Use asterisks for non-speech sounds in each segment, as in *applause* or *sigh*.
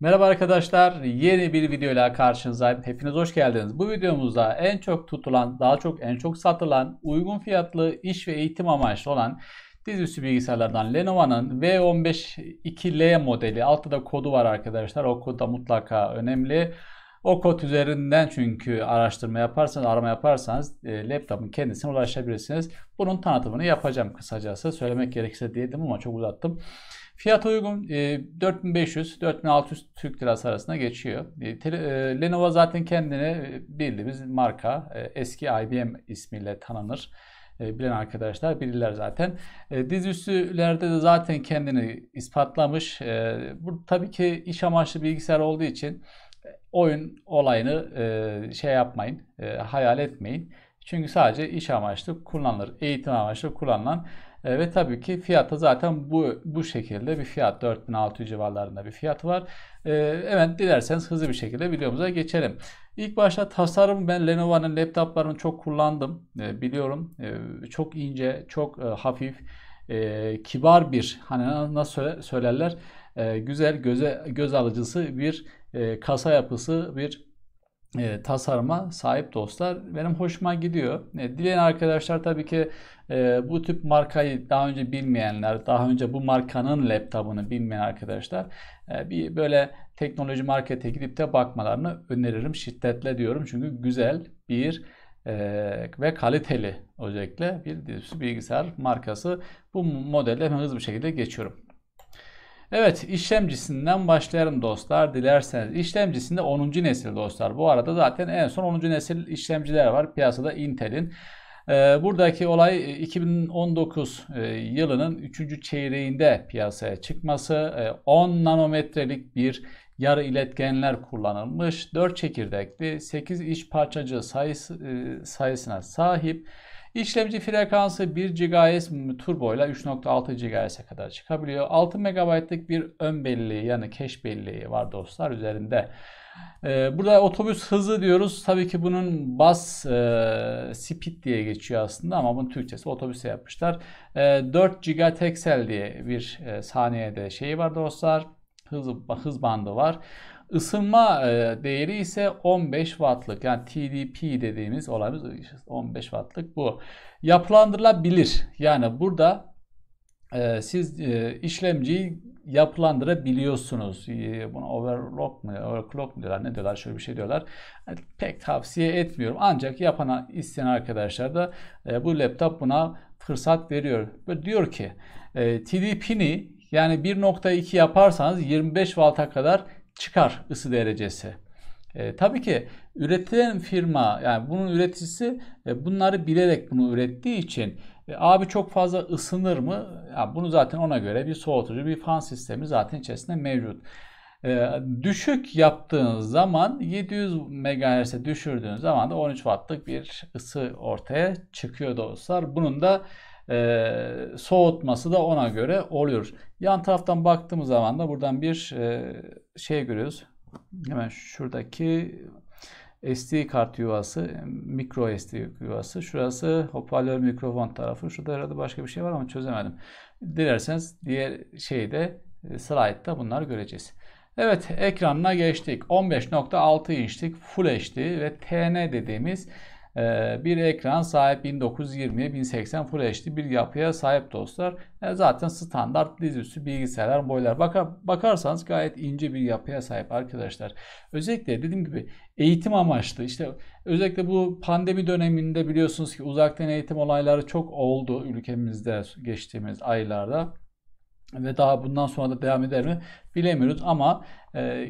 Merhaba arkadaşlar, yeni bir video ile karşınızdayım. Hepiniz hoş geldiniz. Bu videomuzda en çok tutulan, daha çok en çok satılan, uygun fiyatlı iş ve eğitim amaçlı olan dizüstü bilgisayarlardan Lenovo'nun V15 2L modeli. Altta da kodu var arkadaşlar. O kod da mutlaka önemli. O kod üzerinden çünkü araştırma yaparsanız, arama yaparsanız e, laptopun kendisine ulaşabilirsiniz. Bunun tanıtımını yapacağım kısacası. Söylemek gerekirse diyedim ama çok uzattım. Fiyat uygun e, 4500-4600 Türk Lirası arasında geçiyor. E, te, e, Lenovo zaten kendini e, bildiğimiz marka. E, eski IBM ismiyle tanınır. E, bilen arkadaşlar bilirler zaten. E, dizüstülerde de zaten kendini ispatlamış. E, bu tabii ki iş amaçlı bilgisayar olduğu için oyun olayını e, şey yapmayın, e, hayal etmeyin. Çünkü sadece iş amaçlı kullanılır, eğitim amaçlı kullanılan e, ve tabii ki fiyatı zaten bu bu şekilde bir fiyat 4600 civarlarında bir fiyatı var. E, hemen dilerseniz hızlı bir şekilde videomuza geçelim. İlk başta tasarım ben Lenovo'nun laptoplarını çok kullandım e, biliyorum. E, çok ince, çok e, hafif, e, kibar bir hani nasıl söylerler e, güzel göze göz alıcısı bir e, kasa yapısı bir e, tasarıma sahip dostlar. Benim hoşuma gidiyor. E, dileyen arkadaşlar tabii ki e, bu tip markayı daha önce bilmeyenler, daha önce bu markanın laptopunu bilmeyen arkadaşlar e, bir böyle teknoloji markete gidip de bakmalarını öneririm şiddetle diyorum. Çünkü güzel bir e, ve kaliteli özellikle bir dizüstü bilgisayar markası. Bu modelle hemen hızlı bir şekilde geçiyorum. Evet işlemcisinden başlayalım dostlar dilerseniz. işlemcisinde 10. nesil dostlar. Bu arada zaten en son 10. nesil işlemciler var piyasada Intel'in. Ee, buradaki olay 2019 e, e, yılının 3. çeyreğinde piyasaya çıkması 10 e, nanometrelik bir yarı iletkenler kullanılmış 4 çekirdekli 8 iş parçacı sayısı, sayısına sahip İşlemci frekansı 1 GHz turbo ile 3.6 GHz'e kadar çıkabiliyor. 6 MB'lık bir ön belleği yani keş belleği var dostlar üzerinde. Ee, burada otobüs hızı diyoruz. Tabii ki bunun bas e, speed diye geçiyor aslında ama bunun Türkçesi otobüse yapmışlar. E, ee, 4 gigateksel diye bir e, saniyede şeyi var dostlar. Hız, hız bandı var. Isınma e, değeri ise 15 wattlık yani TDP dediğimiz olayımız 15 wattlık bu. Yapılandırılabilir yani burada e, siz e, işlemciyi yapılandırabiliyorsunuz. E, buna overclock mu, overclock mu diyorlar ne diyorlar şöyle bir şey diyorlar. Yani e, pek tavsiye etmiyorum ancak yapana isteyen arkadaşlar da e, bu laptop buna fırsat veriyor. ve diyor ki e, TDP'ni yani 1.2 yaparsanız 25 volta kadar çıkar ısı derecesi. E, tabii ki üretilen firma yani bunun üreticisi e, bunları bilerek bunu ürettiği için e, abi çok fazla ısınır mı? Yani bunu zaten ona göre bir soğutucu bir fan sistemi zaten içerisinde mevcut. E, düşük yaptığınız zaman 700 MHz'e düşürdüğünüz zaman da 13 wattlık bir ısı ortaya çıkıyor dostlar. Bunun da e, soğutması da ona göre oluyor. Yan taraftan baktığımız zaman da buradan bir e, şey görüyoruz. Hemen şuradaki SD kart yuvası, mikro SD yuvası. Şurası hoparlör mikrofon tarafı. Şurada herhalde başka bir şey var ama çözemedim. Dilerseniz diğer şeyde e, slide'da bunları göreceğiz. Evet ekranına geçtik. 15.6 inçlik Full HD ve TN dediğimiz ee, bir ekran sahip 1920'ye 1080 Full HD bir yapıya sahip dostlar. Ee, zaten standart dizüstü bilgisayar boylar. Bakar, bakarsanız gayet ince bir yapıya sahip arkadaşlar. Özellikle dediğim gibi eğitim amaçlı işte özellikle bu pandemi döneminde biliyorsunuz ki uzaktan eğitim olayları çok oldu ülkemizde geçtiğimiz aylarda. Ve daha bundan sonra da devam eder mi bilemiyoruz ama e,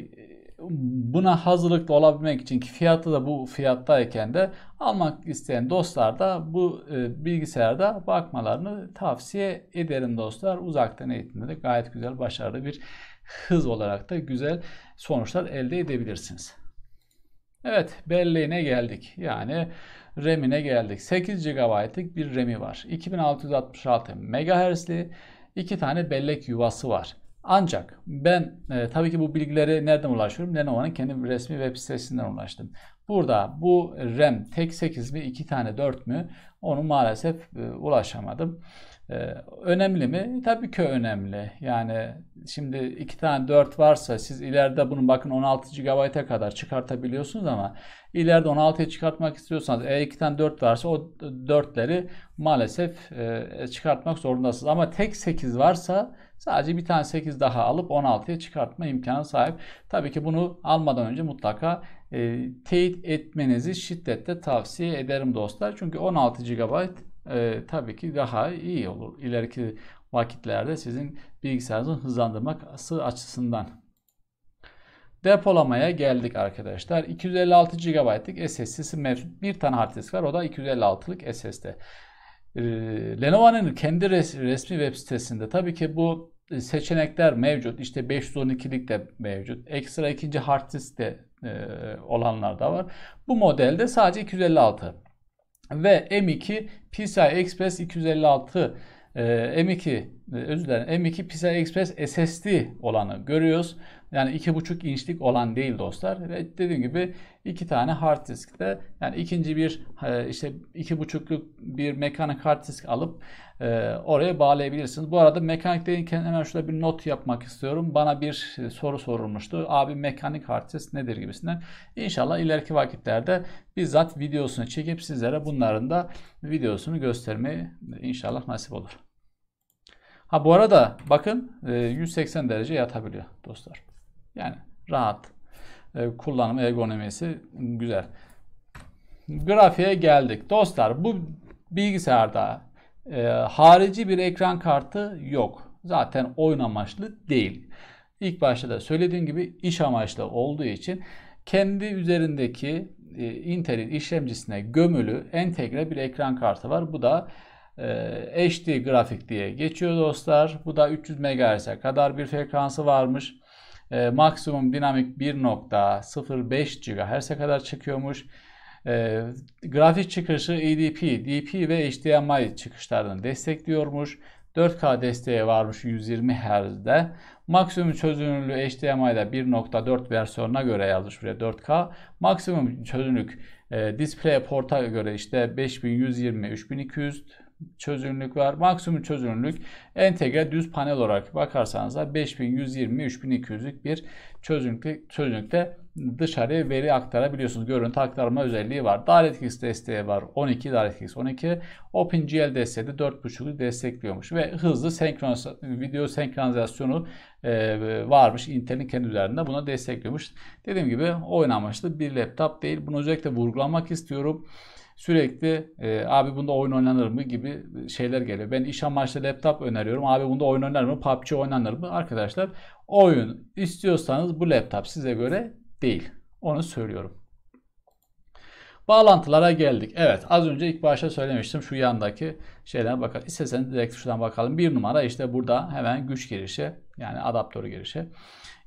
buna hazırlıklı olabilmek için ki fiyatı da bu fiyattayken de almak isteyen dostlar da bu e, bilgisayarda bakmalarını tavsiye ederim dostlar. Uzaktan eğitimde de gayet güzel başarılı bir hız olarak da güzel sonuçlar elde edebilirsiniz. Evet belleğine geldik. Yani RAM'ine geldik. 8 GB'lık bir RAM'i var. 2666 MHz'li iki tane bellek yuvası var. Ancak ben e, tabii ki bu bilgileri nereden ulaşıyorum? Lenovo'nun kendi resmi web sitesinden ulaştım. Burada bu RAM tek 8 mi 2 tane 4 mü onu maalesef e, ulaşamadım. Ee, önemli mi? Tabii ki önemli. Yani şimdi iki tane 4 varsa siz ileride bunu bakın 16 GB'a kadar çıkartabiliyorsunuz ama ileride 16'ya çıkartmak istiyorsanız eğer iki tane 4 varsa o 4'leri maalesef e, çıkartmak zorundasınız. Ama tek 8 varsa sadece bir tane 8 daha alıp 16'ya çıkartma imkanı sahip. Tabii ki bunu almadan önce mutlaka e, teyit etmenizi şiddetle tavsiye ederim dostlar. Çünkü 16 GB e, tabii ki daha iyi olur. İleriki vakitlerde sizin bilgisayarınızın hızlandırması açısından. Depolamaya geldik arkadaşlar. 256 GB'lık SSD'si mevcut. Bir tane hard disk var. O da 256'lık SSD. Ee, Lenovo'nun kendi res resmi web sitesinde tabii ki bu seçenekler mevcut. İşte 512'lik de mevcut. Ekstra ikinci hard disk de e, olanlar da var. Bu modelde sadece 256. Ve M2 PCI Express 256 e, M2 e, özür dilerim M2 PCI Express SSD olanı görüyoruz. Yani 2,5 inçlik olan değil dostlar. Ve dediğim gibi iki tane hard disk de yani ikinci bir e, işte 2,5'lük bir mekanik hard disk alıp e, oraya bağlayabilirsiniz. Bu arada mekanik deyinken hemen şurada bir not yapmak istiyorum. Bana bir e, soru sorulmuştu. Abi mekanik hard disk nedir gibisinden. İnşallah ileriki vakitlerde bizzat videosunu çekip sizlere bunların da videosunu göstermeyi inşallah nasip olur. Ha bu arada bakın 180 derece yatabiliyor dostlar. Yani rahat. E, kullanım ergonomisi güzel. Grafiğe geldik. Dostlar bu bilgisayarda e, harici bir ekran kartı yok. Zaten oyun amaçlı değil. İlk başta da söylediğim gibi iş amaçlı olduğu için kendi üzerindeki e, Intel'in işlemcisine gömülü entegre bir ekran kartı var. Bu da e, HD grafik diye geçiyor dostlar. Bu da 300 MHz'e kadar bir frekansı varmış e, maksimum dinamik 1.05 GHz'e kadar çıkıyormuş. E, grafik çıkışı EDP, DP ve HDMI çıkışlarını destekliyormuş. 4K desteği varmış 120 Hz'de. Maksimum çözünürlüğü HDMI'de 1.4 versiyonuna göre yazmış buraya 4K. Maksimum çözünürlük e, Port'a göre işte 5120 3200 çözünürlük var. Maksimum çözünürlük entegre düz panel olarak bakarsanız da 5120 3200'lük bir çözünürlükte, çözünürlükte dışarıya veri aktarabiliyorsunuz. Görüntü aktarma özelliği var. DirectX desteği var. 12 DirectX 12. OpenGL desteği de 4.5'ü destekliyormuş. Ve hızlı senkron, video senkronizasyonu e, varmış. Intel'in kendi üzerinde buna destekliyormuş. Dediğim gibi oyun amaçlı bir laptop değil. Bunu özellikle vurgulamak istiyorum sürekli e, abi bunda oyun oynanır mı gibi şeyler geliyor. Ben iş amaçlı laptop öneriyorum. Abi bunda oyun oynanır mı? PUBG oynanır mı? Arkadaşlar oyun istiyorsanız bu laptop size göre değil. Onu söylüyorum. Bağlantılara geldik. Evet az önce ilk başta söylemiştim şu yandaki şeyler bakalım. İsterseniz direkt şuradan bakalım. Bir numara işte burada hemen güç girişi yani adaptörü girişi.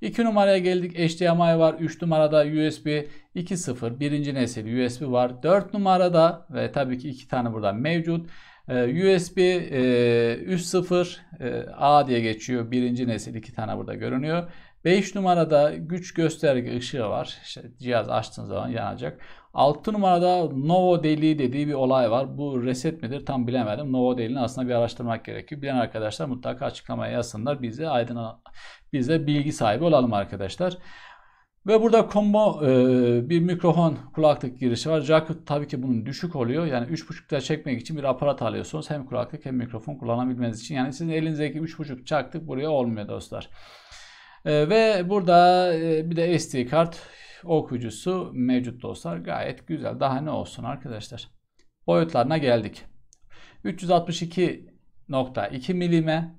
2 numaraya geldik. HDMI var. 3 numarada USB 2.0 birinci nesil USB var. 4 numarada ve tabii ki iki tane burada mevcut. Ee, USB 3.0A e, e, diye geçiyor. Birinci nesil iki tane burada görünüyor. 5 numarada güç gösterge ışığı var. İşte cihaz açtığınız zaman yanacak. 6 numarada Novo deli dediği bir olay var. Bu reset midir tam bilemedim. Novo deliğini aslında bir araştırmak gerekiyor. Bilen arkadaşlar mutlaka açıklamaya yazsınlar. bize aydın bize bilgi sahibi olalım arkadaşlar. Ve burada combo e, bir mikrofon kulaklık girişi var. Jacket tabii ki bunun düşük oluyor. Yani 3.5'da çekmek için bir aparat alıyorsunuz. Hem kulaklık hem mikrofon kullanabilmeniz için. Yani sizin elinizdeki 3.5 çaktık buraya olmuyor dostlar. E, ve burada e, bir de SD kart okuyucusu mevcut dostlar. Gayet güzel. Daha ne olsun arkadaşlar. Boyutlarına geldik. 362.2 milime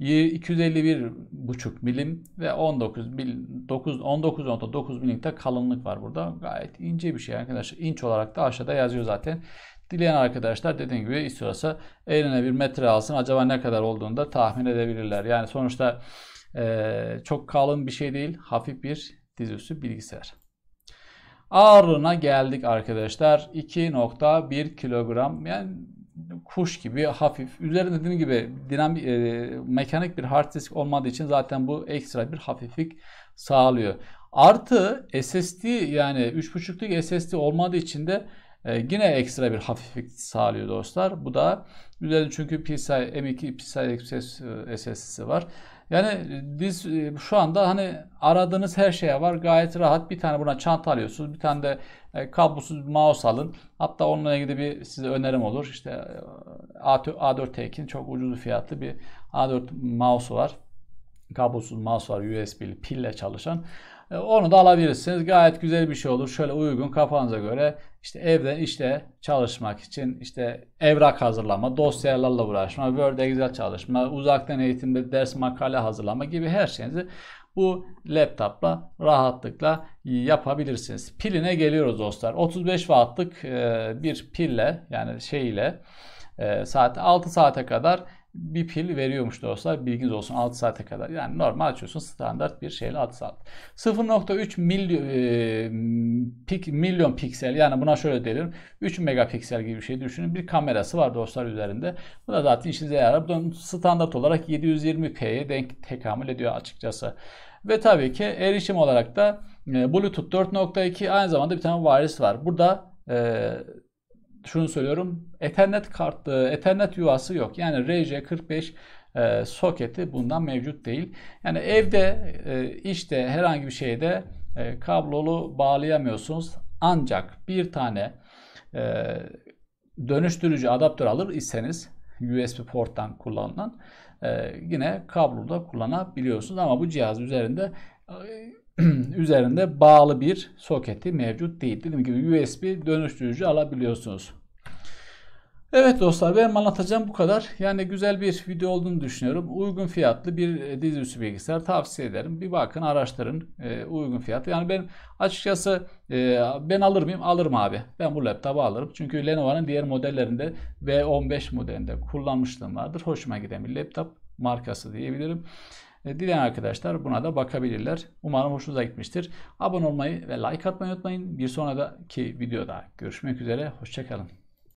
251,5 milim ve 19 19.9 milimde kalınlık var burada. Gayet ince bir şey arkadaşlar. İnç olarak da aşağıda yazıyor zaten. Dileyen arkadaşlar dediğim gibi istiyorsa eline bir metre alsın. Acaba ne kadar olduğunu da tahmin edebilirler. Yani sonuçta e, çok kalın bir şey değil. Hafif bir dizüstü bilgisayar. Ağırlığına geldik arkadaşlar. 2.1 kilogram yani kuş gibi hafif. Üzerinde dediğim gibi dinamik, e, mekanik bir hard disk olmadığı için zaten bu ekstra bir hafiflik sağlıyor. Artı SSD yani 3.5'lük SSD olmadığı için de e, yine ekstra bir hafiflik sağlıyor dostlar. Bu da üzerinde çünkü PSI, M2 PSI SSD'si var. Yani e, biz e, şu anda hani aradığınız her şeye var. Gayet rahat bir tane buna çanta alıyorsunuz. Bir tane de e, kablosuz mouse alın. Hatta onunla ilgili bir size önerim olur. İşte A4 Tekin çok ucuz fiyatlı bir A4 mouse var kablosuz mouse var USB'li pille çalışan. E, onu da alabilirsiniz. Gayet güzel bir şey olur. Şöyle uygun kafanıza göre işte evden işte çalışmak için işte evrak hazırlama, dosyalarla uğraşma, Word, Excel çalışma, uzaktan eğitimde ders makale hazırlama gibi her şeyinizi bu laptopla rahatlıkla yapabilirsiniz. Piline geliyoruz dostlar. 35 wattlık e, bir pille yani şey ile e, saat 6 saate kadar bir pil veriyormuş dostlar. Bilginiz olsun 6 saate kadar. Yani normal açıyorsun standart bir şeyle 6 saat. 0.3 milyon, e, pik, milyon piksel yani buna şöyle diyelim 3 megapiksel gibi bir şey düşünün. Bir kamerası var dostlar üzerinde. Bu da zaten işinize yarar. Bu standart olarak 720p'ye denk tekamül ediyor açıkçası. Ve tabii ki erişim olarak da e, Bluetooth 4.2 aynı zamanda bir tane wireless var. Burada e, şunu söylüyorum. Ethernet kartı, Ethernet yuvası yok. Yani RJ45 e, soketi bundan mevcut değil. Yani evde, e, işte herhangi bir şeyde e, kablolu bağlayamıyorsunuz. Ancak bir tane e, dönüştürücü adaptör alır iseniz USB porttan kullanılan e, yine da kullanabiliyorsunuz. Ama bu cihaz üzerinde e, *clears throat* üzerinde bağlı bir soketi mevcut değil. Dediğim gibi USB dönüştürücü alabiliyorsunuz. Evet dostlar benim anlatacağım bu kadar. Yani güzel bir video olduğunu düşünüyorum. Uygun fiyatlı bir e, dizüstü bilgisayar tavsiye ederim. Bir bakın araştırın e, uygun fiyatı. Yani ben açıkçası e, ben alır mıyım? Alırım abi. Ben bu laptopu alırım. Çünkü Lenovo'nun diğer modellerinde V15 modelinde kullanmışlığım vardır. Hoşuma giden bir laptop markası diyebilirim. E, dileyen arkadaşlar buna da bakabilirler. Umarım hoşunuza gitmiştir. Abone olmayı ve like atmayı unutmayın. Bir sonraki videoda görüşmek üzere. Hoşçakalın.